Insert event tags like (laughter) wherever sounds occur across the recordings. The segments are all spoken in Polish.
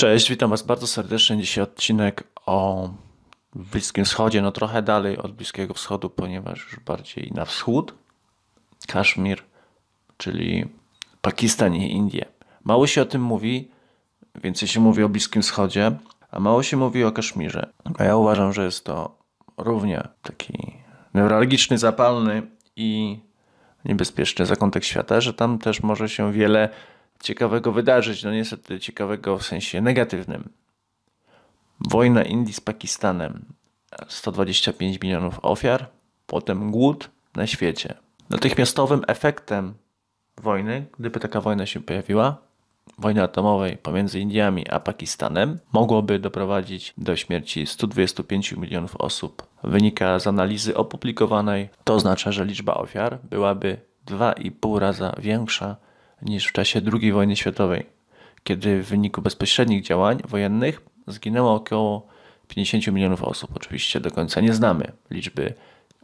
Cześć, witam Was bardzo serdecznie. Dzisiaj odcinek o Bliskim Wschodzie, no trochę dalej od Bliskiego Wschodu, ponieważ już bardziej na wschód. Kaszmir, czyli Pakistan i Indie. Mało się o tym mówi, więcej się mówi o Bliskim Wschodzie, a mało się mówi o Kaszmirze. A ja uważam, że jest to równie taki neuralgiczny, zapalny i niebezpieczny zakątek świata, że tam też może się wiele ciekawego wydarzyć, no niestety ciekawego w sensie negatywnym. Wojna Indii z Pakistanem, 125 milionów ofiar, potem głód na świecie. Natychmiastowym efektem wojny, gdyby taka wojna się pojawiła, wojny atomowej pomiędzy Indiami a Pakistanem, mogłoby doprowadzić do śmierci 125 milionów osób. Wynika z analizy opublikowanej, to oznacza, że liczba ofiar byłaby 2,5 raza większa niż w czasie II wojny światowej, kiedy w wyniku bezpośrednich działań wojennych zginęło około 50 milionów osób. Oczywiście do końca nie znamy liczby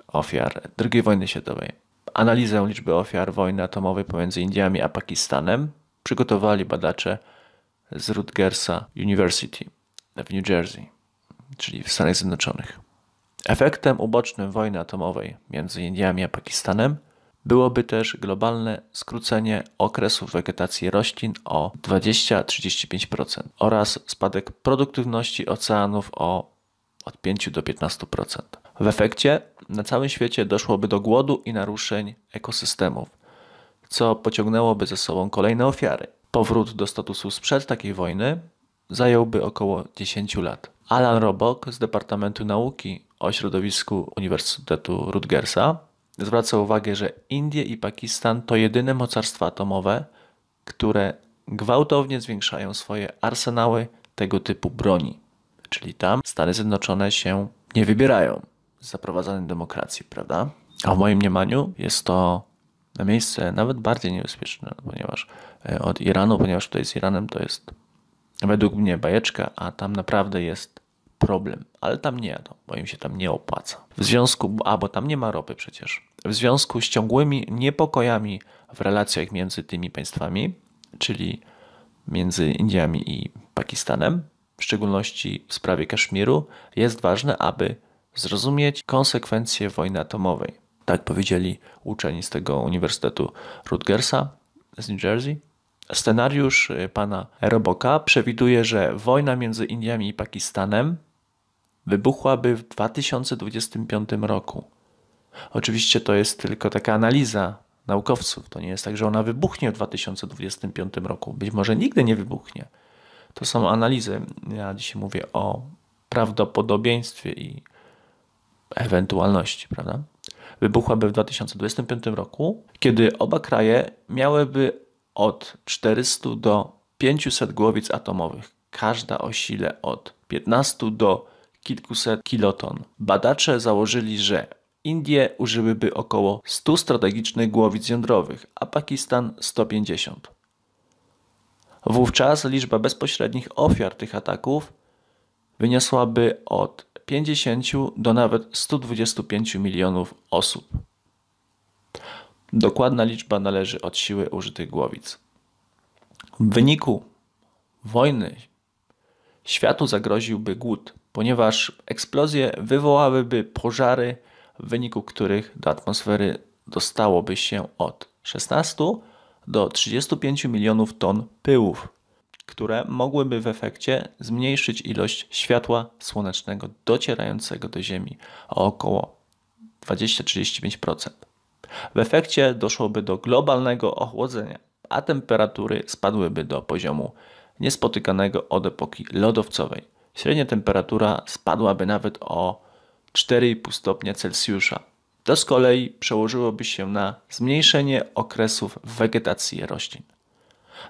ofiar II wojny światowej. Analizę liczby ofiar wojny atomowej pomiędzy Indiami a Pakistanem przygotowali badacze z Rutgersa University w New Jersey, czyli w Stanach Zjednoczonych. Efektem ubocznym wojny atomowej między Indiami a Pakistanem Byłoby też globalne skrócenie okresu wegetacji roślin o 20-35% oraz spadek produktywności oceanów o od 5 do 15%. W efekcie na całym świecie doszłoby do głodu i naruszeń ekosystemów, co pociągnęłoby ze sobą kolejne ofiary. Powrót do statusu sprzed takiej wojny zająłby około 10 lat. Alan Robok z Departamentu Nauki o Środowisku Uniwersytetu Rutgersa zwraca uwagę, że Indie i Pakistan to jedyne mocarstwa atomowe, które gwałtownie zwiększają swoje arsenały tego typu broni. Czyli tam Stany Zjednoczone się nie wybierają z zaprowadzanej demokracji, prawda? A w moim mniemaniu jest to na miejsce nawet bardziej niebezpieczne, ponieważ e, od Iranu, ponieważ tutaj z Iranem to jest według mnie bajeczka, a tam naprawdę jest problem, ale tam nie jadą, no, bo im się tam nie opłaca. W związku, a bo tam nie ma ropy przecież, w związku z ciągłymi niepokojami w relacjach między tymi państwami, czyli między Indiami i Pakistanem, w szczególności w sprawie Kaszmiru, jest ważne, aby zrozumieć konsekwencje wojny atomowej. Tak powiedzieli uczeni z tego Uniwersytetu Rutgersa z New Jersey. Scenariusz y, pana Roboka przewiduje, że wojna między Indiami i Pakistanem wybuchłaby w 2025 roku. Oczywiście to jest tylko taka analiza naukowców. To nie jest tak, że ona wybuchnie w 2025 roku. Być może nigdy nie wybuchnie. To są analizy. Ja dzisiaj mówię o prawdopodobieństwie i ewentualności, prawda? Wybuchłaby w 2025 roku, kiedy oba kraje miałyby od 400 do 500 głowic atomowych, każda o sile od 15 do kilkuset kiloton. Badacze założyli, że Indie użyłyby około 100 strategicznych głowic jądrowych, a Pakistan 150. Wówczas liczba bezpośrednich ofiar tych ataków wyniosłaby od 50 do nawet 125 milionów osób. Dokładna liczba należy od siły użytych głowic. W wyniku wojny światu zagroziłby głód, ponieważ eksplozje wywołałyby pożary, w wyniku których do atmosfery dostałoby się od 16 do 35 milionów ton pyłów, które mogłyby w efekcie zmniejszyć ilość światła słonecznego docierającego do Ziemi o około 20-35%. W efekcie doszłoby do globalnego ochłodzenia, a temperatury spadłyby do poziomu niespotykanego od epoki lodowcowej średnia temperatura spadłaby nawet o 4,5 stopnia Celsjusza. To z kolei przełożyłoby się na zmniejszenie okresów wegetacji roślin.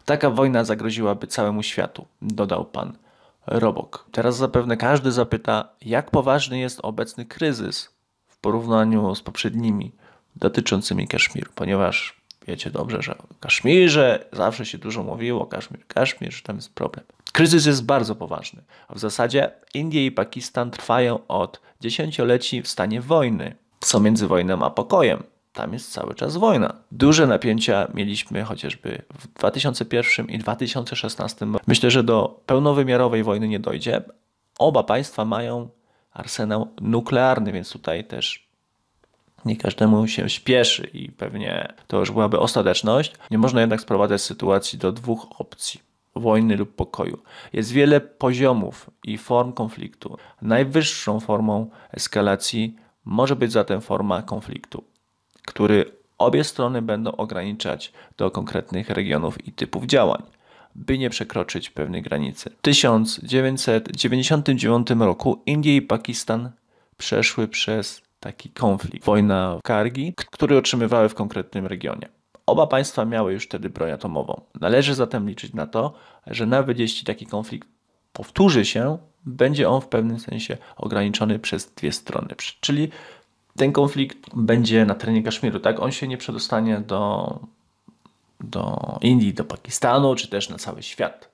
Taka wojna zagroziłaby całemu światu, dodał pan Robok. Teraz zapewne każdy zapyta, jak poważny jest obecny kryzys w porównaniu z poprzednimi dotyczącymi Kaszmiru, ponieważ wiecie dobrze, że o Kaszmirze zawsze się dużo mówiło, Kaszmir, Kaszmir, że tam jest problem kryzys jest bardzo poważny. w zasadzie Indie i Pakistan trwają od dziesięcioleci w stanie wojny, co między wojną a pokojem. Tam jest cały czas wojna. Duże napięcia mieliśmy chociażby w 2001 i 2016. Myślę, że do pełnowymiarowej wojny nie dojdzie. Oba państwa mają arsenał nuklearny, więc tutaj też nie każdemu się śpieszy i pewnie to już byłaby ostateczność. Nie można jednak sprowadzać sytuacji do dwóch opcji wojny lub pokoju. Jest wiele poziomów i form konfliktu. Najwyższą formą eskalacji może być zatem forma konfliktu, który obie strony będą ograniczać do konkretnych regionów i typów działań, by nie przekroczyć pewnej granicy. W 1999 roku Indie i Pakistan przeszły przez taki konflikt. Wojna w Kargi, który otrzymywały w konkretnym regionie. Oba państwa miały już wtedy broń atomową. Należy zatem liczyć na to, że nawet jeśli taki konflikt powtórzy się, będzie on w pewnym sensie ograniczony przez dwie strony. Czyli ten konflikt będzie na terenie Kaszmiru, tak? On się nie przedostanie do, do Indii, do Pakistanu, czy też na cały świat.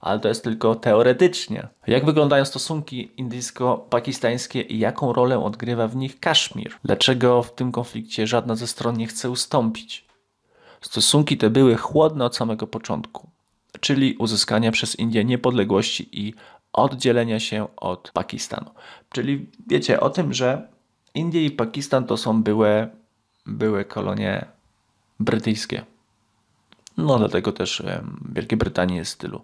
Ale to jest tylko teoretycznie. Jak wyglądają stosunki indyjsko-pakistańskie i jaką rolę odgrywa w nich Kaszmir? Dlaczego w tym konflikcie żadna ze stron nie chce ustąpić? Stosunki te były chłodne od samego początku, czyli uzyskania przez Indię niepodległości i oddzielenia się od Pakistanu. Czyli wiecie o tym, że Indie i Pakistan to są były, były kolonie brytyjskie. No dlatego też w Wielkiej Brytanii jest tylu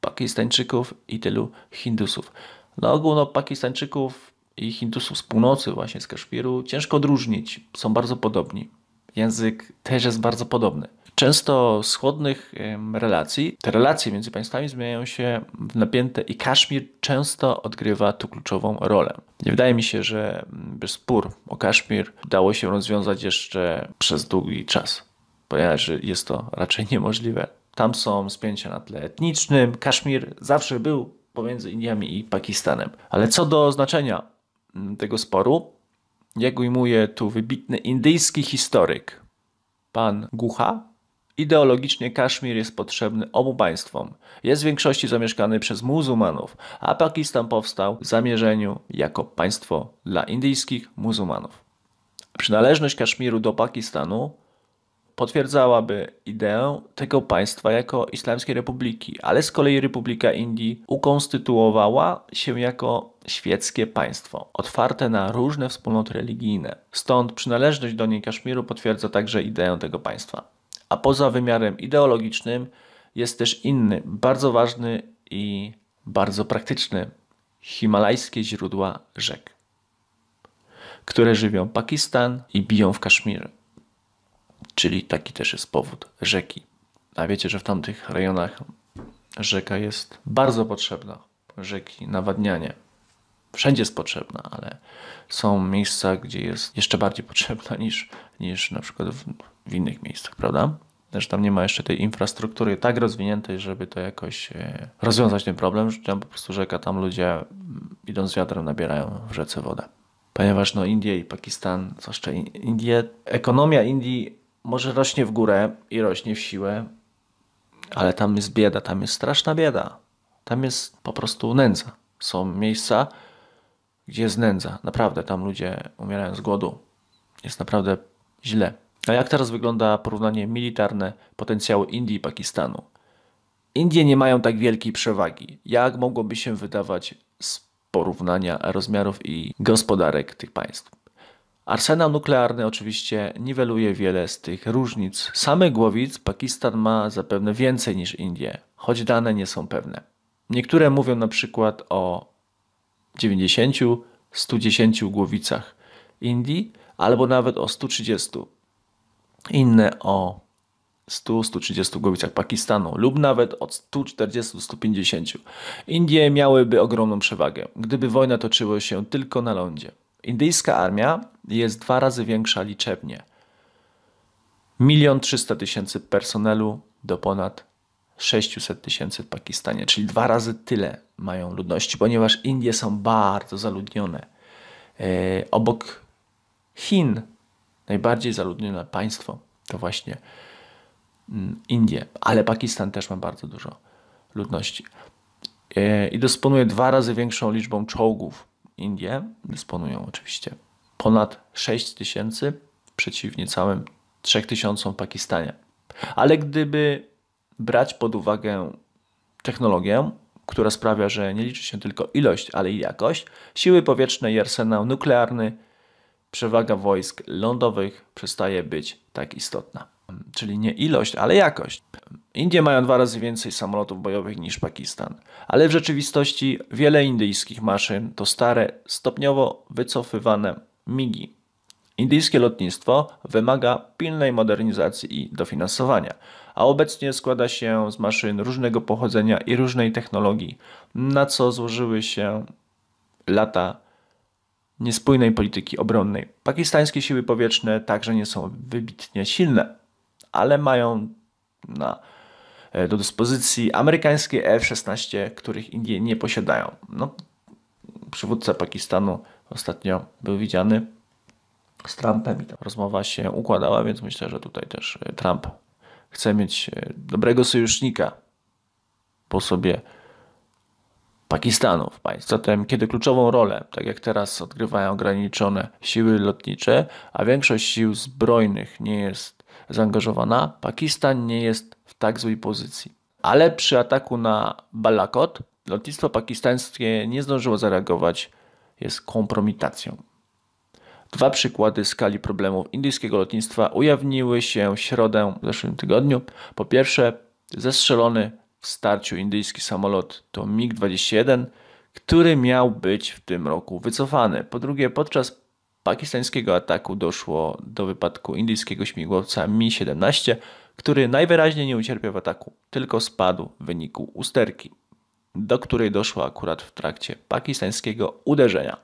Pakistańczyków i tylu Hindusów. Na ogół no, Pakistańczyków i Hindusów z północy, właśnie z Kaszmiru, ciężko odróżnić. Są bardzo podobni język też jest bardzo podobny. Często z chłodnych relacji, te relacje między państwami zmieniają się w napięte i Kaszmir często odgrywa tu kluczową rolę. Nie wydaje mi się, że mm, spór o Kaszmir udało się rozwiązać jeszcze przez długi czas, ponieważ jest to raczej niemożliwe. Tam są spięcia na tle etnicznym. Kaszmir zawsze był pomiędzy Indiami i Pakistanem. Ale co do znaczenia mm, tego sporu, jak ujmuje tu wybitny indyjski historyk, pan Guha, ideologicznie Kaszmir jest potrzebny obu państwom. Jest w większości zamieszkany przez muzułmanów, a Pakistan powstał w zamierzeniu jako państwo dla indyjskich muzułmanów. Przynależność Kaszmiru do Pakistanu potwierdzałaby ideę tego państwa jako Islamskiej Republiki, ale z kolei Republika Indii ukonstytuowała się jako świeckie państwo, otwarte na różne wspólnoty religijne. Stąd przynależność do niej Kaszmiru potwierdza także ideę tego państwa. A poza wymiarem ideologicznym jest też inny, bardzo ważny i bardzo praktyczny himalajskie źródła rzek, które żywią Pakistan i biją w Kaszmir. Czyli taki też jest powód rzeki. A wiecie, że w tamtych rejonach rzeka jest bardzo potrzebna. Rzeki, nawadnianie. Wszędzie jest potrzebna, ale są miejsca, gdzie jest jeszcze bardziej potrzebna (laughs) niż, niż na przykład w, w innych miejscach, prawda? Że tam nie ma jeszcze tej infrastruktury tak rozwiniętej, żeby to jakoś e, rozwiązać ten problem, że tam po prostu rzeka, tam ludzie mm, idąc wiatrem nabierają w rzece wodę. Ponieważ no Indie i Pakistan, zwłaszcza Indie, ekonomia Indii może rośnie w górę i rośnie w siłę, ale tam jest bieda, tam jest straszna bieda. Tam jest po prostu nędza. Są miejsca, gdzie jest nędza. Naprawdę, tam ludzie umierają z głodu. Jest naprawdę źle. A jak teraz wygląda porównanie militarne potencjału Indii i Pakistanu? Indie nie mają tak wielkiej przewagi, jak mogłoby się wydawać z porównania rozmiarów i gospodarek tych państw. Arsenał nuklearny oczywiście niweluje wiele z tych różnic. Same głowic Pakistan ma zapewne więcej niż Indie, choć dane nie są pewne. Niektóre mówią na przykład o 90-110 głowicach Indii, albo nawet o 130. Inne o 100-130 głowicach Pakistanu lub nawet od 140-150. Indie miałyby ogromną przewagę, gdyby wojna toczyła się tylko na lądzie. Indyjska armia jest dwa razy większa liczebnie. Milion trzysta tysięcy personelu do ponad 600 tysięcy w Pakistanie, czyli dwa razy tyle mają ludności, ponieważ Indie są bardzo zaludnione. E, obok Chin najbardziej zaludnione państwo to właśnie mm, Indie, ale Pakistan też ma bardzo dużo ludności e, i dysponuje dwa razy większą liczbą czołgów Indie dysponują oczywiście ponad 6 tysięcy przeciwnie całym 3 tysiącom w Pakistanie. Ale gdyby brać pod uwagę technologię, która sprawia, że nie liczy się tylko ilość, ale i jakość, siły powietrzne i arsenał nuklearny, przewaga wojsk lądowych przestaje być tak istotna. Czyli nie ilość, ale jakość. Indie mają dwa razy więcej samolotów bojowych niż Pakistan, ale w rzeczywistości wiele indyjskich maszyn to stare, stopniowo wycofywane migi. Indyjskie lotnictwo wymaga pilnej modernizacji i dofinansowania, a obecnie składa się z maszyn różnego pochodzenia i różnej technologii, na co złożyły się lata niespójnej polityki obronnej. Pakistańskie siły powietrzne także nie są wybitnie silne, ale mają na E, do dyspozycji amerykańskie e F-16, których Indie nie posiadają. No, przywódca Pakistanu ostatnio był widziany z Trumpem i ta rozmowa się układała, więc myślę, że tutaj też e, Trump chce mieć dobrego sojusznika po sobie Pakistanów państw. Zatem, kiedy kluczową rolę, tak jak teraz, odgrywają ograniczone siły lotnicze, a większość sił zbrojnych nie jest zaangażowana, Pakistan nie jest w tak złej pozycji. Ale przy ataku na Balakot lotnictwo pakistańskie nie zdążyło zareagować, jest kompromitacją. Dwa przykłady skali problemów indyjskiego lotnictwa ujawniły się w środę w zeszłym tygodniu. Po pierwsze, zestrzelony w starciu indyjski samolot to MiG-21, który miał być w tym roku wycofany. Po drugie, podczas pakistańskiego ataku doszło do wypadku indyjskiego śmigłowca Mi-17, który najwyraźniej nie ucierpiał ataku, tylko spadł w wyniku usterki, do której doszło akurat w trakcie pakistańskiego uderzenia.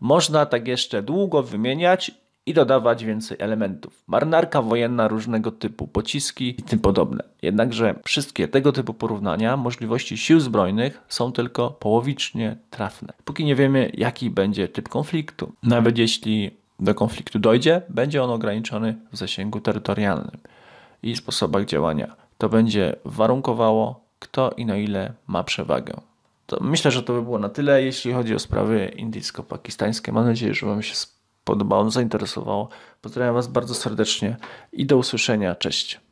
Można tak jeszcze długo wymieniać i dodawać więcej elementów. Marynarka wojenna różnego typu, pociski i tym podobne. Jednakże wszystkie tego typu porównania możliwości sił zbrojnych są tylko połowicznie trafne. Póki nie wiemy, jaki będzie typ konfliktu. Nawet jeśli do konfliktu dojdzie, będzie on ograniczony w zasięgu terytorialnym i sposobach działania. To będzie warunkowało, kto i na ile ma przewagę. To myślę, że to by było na tyle, jeśli chodzi o sprawy indyjsko-pakistańskie. Mam nadzieję, że Wam się podobało, zainteresowało. Pozdrawiam Was bardzo serdecznie i do usłyszenia. Cześć.